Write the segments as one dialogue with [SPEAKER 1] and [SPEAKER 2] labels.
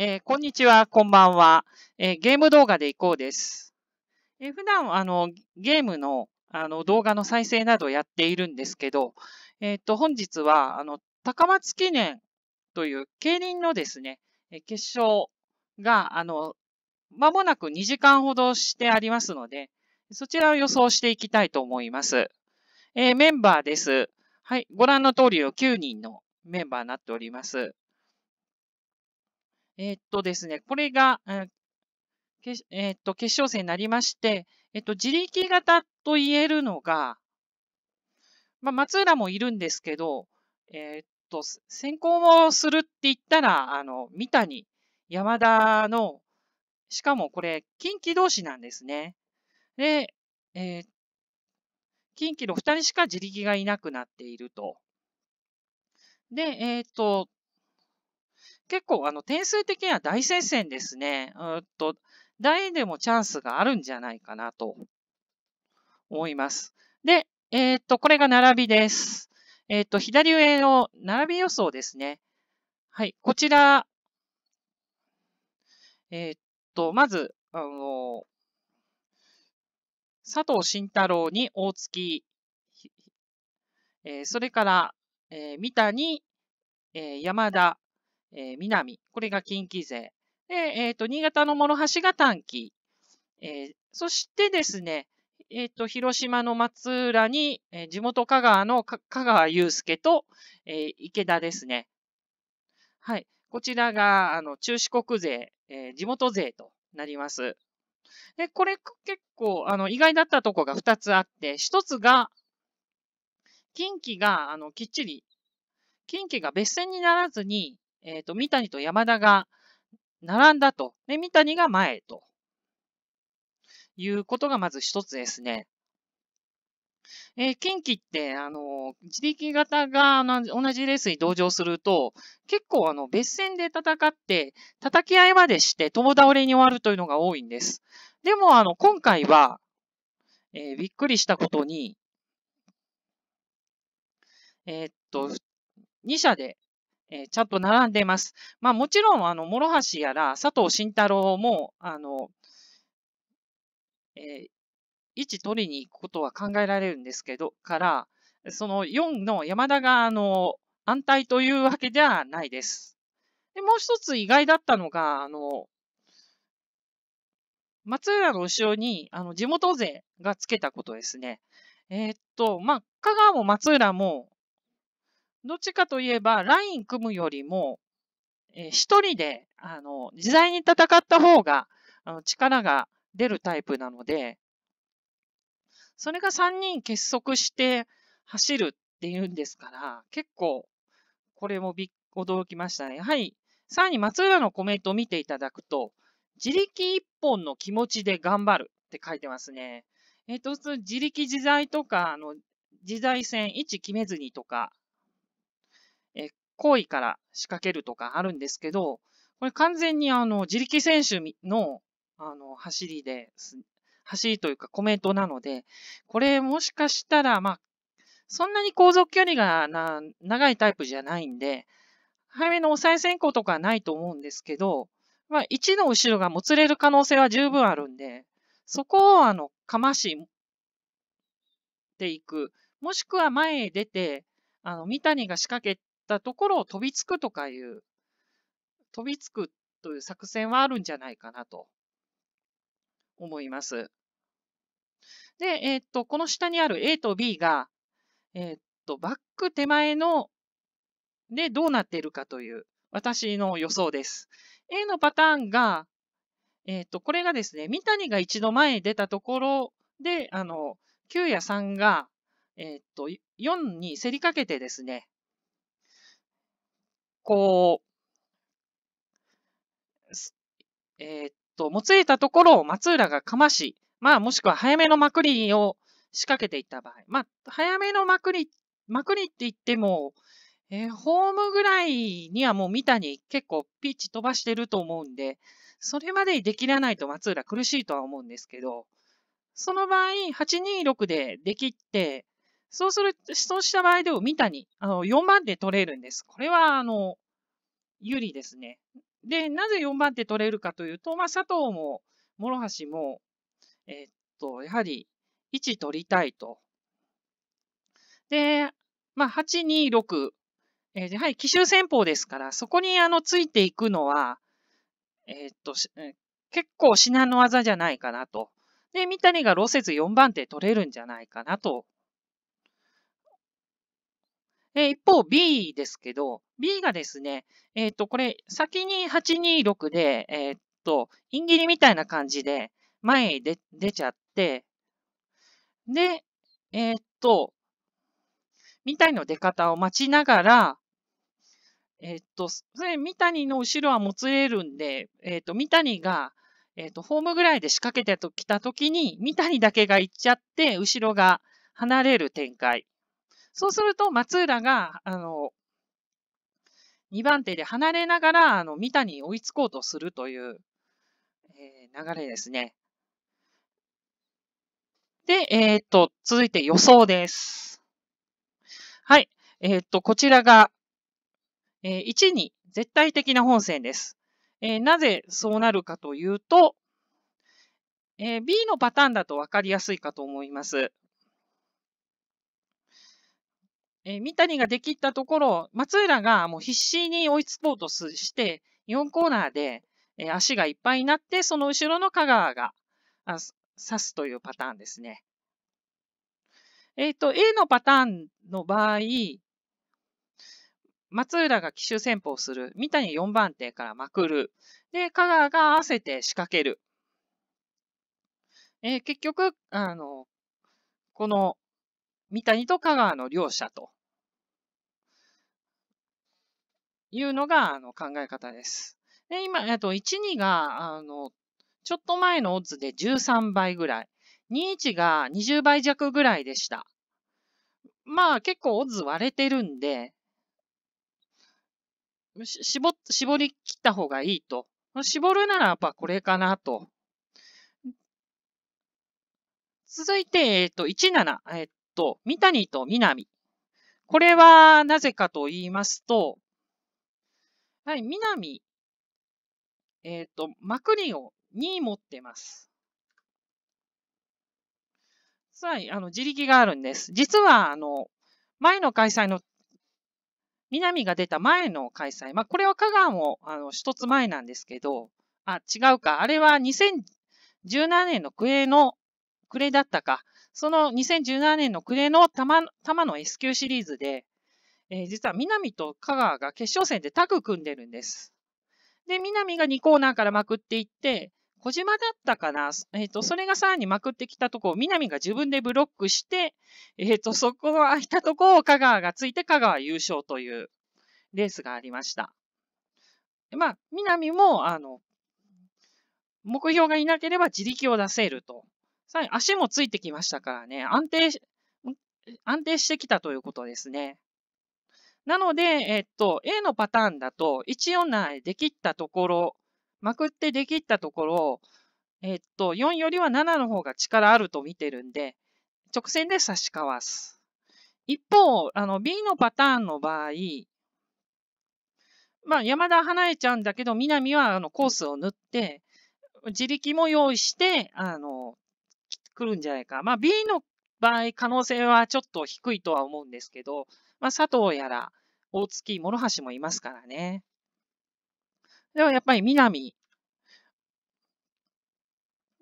[SPEAKER 1] えー、こんにちは、こんばんは。えー、ゲーム動画でいこうです。えー、普段、あの、ゲームの、あの、動画の再生などやっているんですけど、えっ、と、本日は、あの、高松記念という競輪のですね、決勝が、あの、まもなく2時間ほどしてありますので、そちらを予想していきたいと思います。えメンバーです。はい、ご覧の通りの9人のメンバーになっております。えー、っとですね、これが、えー、っと決勝戦になりまして、えっと、自力型と言えるのが、まあ、松浦もいるんですけど、えー、っと、先行をするって言ったら、あの、三谷、山田の、しかもこれ、近畿同士なんですね。で、えー、近畿の2人しか自力がいなくなっていると。で、えー、っと、結構あの点数的には大接戦ですね。うんと、誰でもチャンスがあるんじゃないかなと思います。で、えー、っと、これが並びです。えー、っと、左上の並び予想ですね。はい、こちら、えー、っと、まず、あの、佐藤慎太郎に大月、えー、それから、えー、三谷、えー、山田、えー、南、これが近畿勢。で、えっ、ー、と、新潟の諸橋が短期。えー、そしてですね、えっ、ー、と、広島の松浦に、えー、地元香川の香川祐介と、えー、池田ですね。はい。こちらが、あの、中四国勢、えー、地元勢となります。で、これ結構、あの、意外だったとこが2つあって、1つが、近畿が、あの、きっちり、近畿が別線にならずに、えっ、ー、と、三谷と山田が並んだと。で、三谷が前と。いうことがまず一つですね。えー、近畿って、あの、自力型が同じレースに同乗すると、結構あの、別戦で戦って、叩き合いまでして、共倒れに終わるというのが多いんです。でも、あの、今回は、えー、びっくりしたことに、えー、っと、2社でえー、ちゃんと並んでいます。まあもちろん、あの、諸橋やら佐藤慎太郎も、あの、えー、位置取りに行くことは考えられるんですけど、から、その4の山田が、あの、安泰というわけではないです。で、もう一つ意外だったのが、あの、松浦の後ろに、あの、地元勢がつけたことですね。えー、っと、まあ、香川も松浦も、どっちかといえば、ライン組むよりも、えー、一人で、あの、自在に戦った方が、あの、力が出るタイプなので、それが3人結束して走るっていうんですから、結構、これもび驚きましたね。やはり、さらに松浦のコメントを見ていただくと、自力一本の気持ちで頑張るって書いてますね。えっ、ー、と、自力自在とか、あの、自在線位置決めずにとか、行為から仕掛けるとかあるんですけど、これ完全にあの、自力選手の、あの、走りです、走りというかコメントなので、これもしかしたら、まあ、そんなに航続距離がな長いタイプじゃないんで、早めの抑え先行とかはないと思うんですけど、まあ、1の後ろがもつれる可能性は十分あるんで、そこをあの、かましていく。もしくは前へ出て、あの、三谷が仕掛けったところを飛びつくとかいう、飛びつくという作戦はあるんじゃないかなと思います。で、えー、っと、この下にある A と B が、えー、っと、バック手前のでどうなっているかという私の予想です。A のパターンが、えー、っと、これがですね、三谷が一度前に出たところで、あの、9や3が、えっと、4に競りかけてですね、こう、えー、っと、もつれたところを松浦がかまし、まあもしくは早めのまくりを仕掛けていった場合、まあ早めのまくり、まくりって言っても、えー、ホームぐらいにはもう三谷結構ピッチ飛ばしてると思うんで、それまでできらないと松浦苦しいとは思うんですけど、その場合、826でできって、そうする、そうした場合でも三谷、あの、4番手取れるんです。これは、あの、有利ですね。で、なぜ4番手取れるかというと、まあ、佐藤も、諸橋も、えー、っと、やはり、1取りたいと。で、まあ、8、2、6、えー、やはり奇襲戦法ですから、そこに、あの、ついていくのは、えー、っと、結構至難の技じゃないかなと。で、三谷がロセツ4番手取れるんじゃないかなとえ一方 B ですけど、B がですね、えっ、ー、と、これ、先に826で、えっ、と、インギリみたいな感じで、前へ出出ちゃって、で、えっ、と、みたいの出方を待ちながら、えっ、と、それ、三谷の後ろはもつれるんで、えっ、と、三谷が、えっ、と、ホームぐらいで仕掛けてきたときに、三谷だけが行っちゃって、後ろが離れる展開。そうすると、松浦が、あの、2番手で離れながら、あの、三谷に追いつこうとするという、えー、流れですね。で、えー、っと、続いて予想です。はい。えー、っと、こちらが、えー、1に絶対的な本線です。えー、なぜそうなるかというと、えー、B のパターンだと分かりやすいかと思います。え三谷ができたところ、松浦がもう必死に追いつこうとして、4コーナーで、え足がいっぱいになって、その後ろの香川があ刺すというパターンですね。えっ、ー、と、A のパターンの場合、松浦が奇襲戦法する。三谷4番手からまくる。で、香川が合わせて仕掛ける。えー、結局、あの、この三谷と香川の両者というのがあの考え方です。で今、あと1、2があのちょっと前のオッズで13倍ぐらい、2、1が20倍弱ぐらいでした。まあ結構オッズ割れてるんで、絞絞り切った方がいいと。絞るならやっぱこれかなと。続いて、えっと、17。えっと、三谷と南。これはなぜかと言いますと、はい、南、えっ、ー、と、マクリを2持ってます。はい、あの、自力があるんです。実は、あの、前の開催の、南が出た前の開催、まあ、これは香川も、あの、一つ前なんですけど、あ、違うか、あれは2017年の暮れの、暮れだったか、その2017年の暮れの玉玉の S 級シリーズで、えー、実は南と香川が決勝戦でタッグ組んでるんです。で、南が2コーナーからまくっていって、小島だったかな、えっ、ー、と、それがさらにまくってきたとこを、南が自分でブロックして、えっ、ー、と、そこの空いたとこを香川がついて香川優勝というレースがありました。まあ、南も、あの、目標がいなければ自力を出せると。さらに足もついてきましたからね、安定、安定してきたということですね。なので、えっと、A のパターンだと、1、4 7で切ったところ、まくってで切ったところ、えっと、4よりは7の方が力あると見てるんで、直線で差し交わす。一方、あの、B のパターンの場合、まあ、山田離れちゃうんだけど、南はあのコースを塗って、自力も用意して、あの、来るんじゃないか。まあ、B の場合、可能性はちょっと低いとは思うんですけど、まあ、佐藤やら、大月、諸橋もいますからね。ではやっぱり南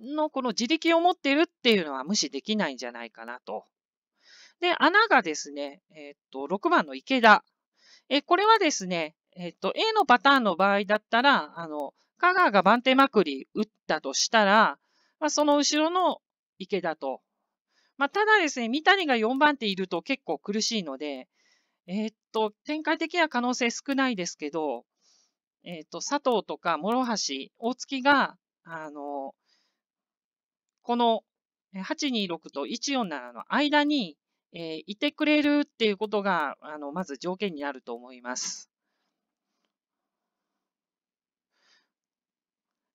[SPEAKER 1] のこの自力を持ってるっていうのは無視できないんじゃないかなと。で、穴がですね、えっ、と、6番の池田。えこれはですね、えっ、と、A のパターンの場合だったら、あの、香川が番手まくり打ったとしたら、まあ、その後ろの池田とまあ、ただですね、三谷が4番手いると結構苦しいので、えー、っと、展開的な可能性少ないですけど、えー、っと、佐藤とか諸橋、大月が、あの、この826と147の間に、えー、いてくれるっていうことが、あの、まず条件になると思います。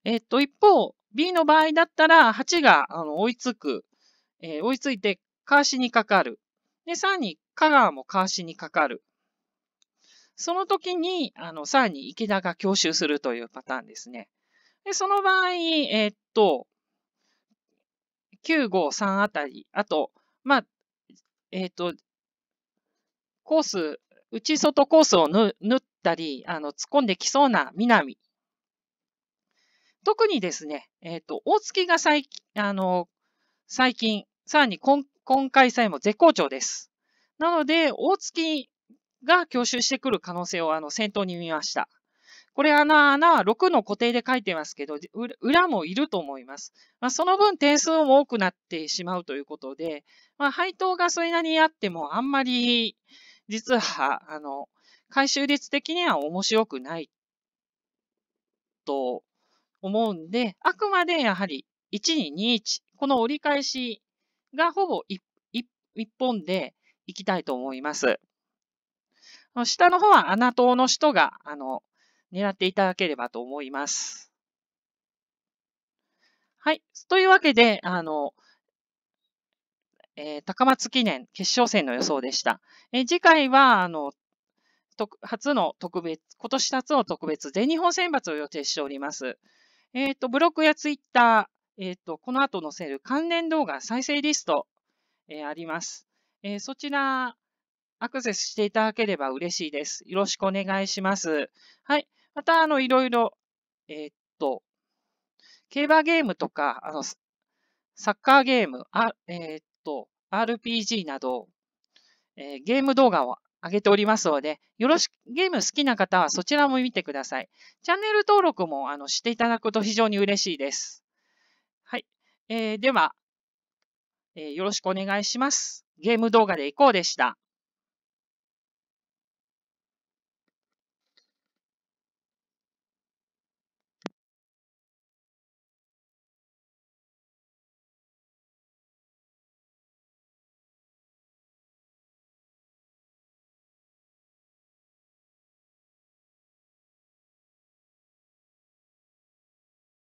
[SPEAKER 1] えっと、一方、B の場合だったら、8があの追いつくえー、追いついて、かわしにかかる。で、さらに、香川もかわしにかかる。その時に、あの、さらに池田が強襲するというパターンですね。で、その場合、えー、っと、953あたり、あと、まあ、えー、っと、コース、内外コースを縫ったり、あの、突っ込んできそうな南。特にですね、えっ、ー、と、大月が最近、あの、最近、さらに今今回さえも絶好調です。なので、大月が強襲してくる可能性をあの先頭に見ました。これ、あの、穴は6の固定で書いてますけど、裏もいると思います。まあ、その分点数も多くなってしまうということで、まあ、配当がそれなりにあっても、あんまり、実は、あの、回収率的には面白くないと思うんで、あくまでやはり1 2 21、この折り返しがほぼ一本でいきたいと思います。下の方は穴党の人が、あの、狙っていただければと思います。はい。というわけで、あの、えー、高松記念決勝戦の予想でした。えー、次回は、あの、初の特別、今年初の特別全日本選抜を予定しております。えっ、ー、と、ブログやツイッター、えっ、ー、と、この後載せる関連動画再生リスト、えー、あります、えー、そちら、アクセスしていただければ嬉しいです。よろしくお願いします。はい。また、あの、いろいろ、えっと、競馬ゲームとか、あの、サッカーゲーム、あえっと、RPG など、えゲーム動画を上げておりますので、よろしく、ゲーム好きな方はそちらも見てください。チャンネル登録もあのしていただくと非常に嬉しいです。えー、では、えー、よろしくお願いします。ゲーム動画でいこうでした。